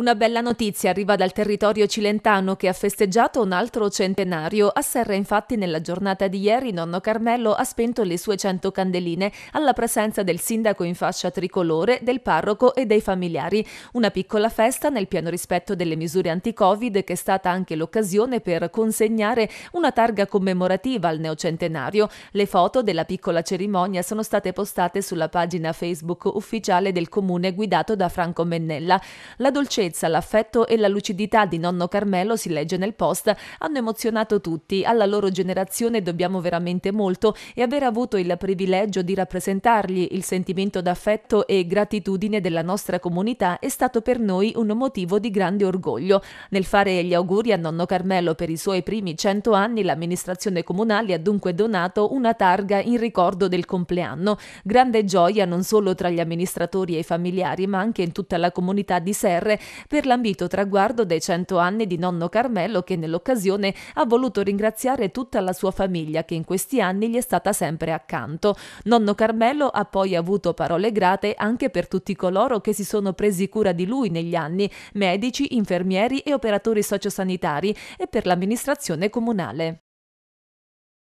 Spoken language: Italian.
Una bella notizia arriva dal territorio cilentano che ha festeggiato un altro centenario. A Serra infatti nella giornata di ieri nonno Carmelo ha spento le sue 100 candeline alla presenza del sindaco in fascia tricolore, del parroco e dei familiari. Una piccola festa nel pieno rispetto delle misure anti-Covid che è stata anche l'occasione per consegnare una targa commemorativa al neocentenario. Le foto della piccola cerimonia sono state postate sulla pagina Facebook ufficiale del comune guidato da Franco Mennella. La dolcezza gentilezza, l'affetto e la lucidità di nonno Carmelo, si legge nel post, hanno emozionato tutti. Alla loro generazione dobbiamo veramente molto e aver avuto il privilegio di rappresentargli il sentimento d'affetto e gratitudine della nostra comunità è stato per noi un motivo di grande orgoglio. Nel fare gli auguri a nonno Carmelo per i suoi primi 100 anni, l'amministrazione comunale ha dunque donato una targa in ricordo del compleanno. Grande gioia non solo tra gli amministratori e i familiari, ma anche in tutta la comunità di Serre, per l'ambito traguardo dei 100 anni di nonno Carmelo che nell'occasione ha voluto ringraziare tutta la sua famiglia che in questi anni gli è stata sempre accanto. Nonno Carmelo ha poi avuto parole grate anche per tutti coloro che si sono presi cura di lui negli anni, medici, infermieri e operatori sociosanitari e per l'amministrazione comunale.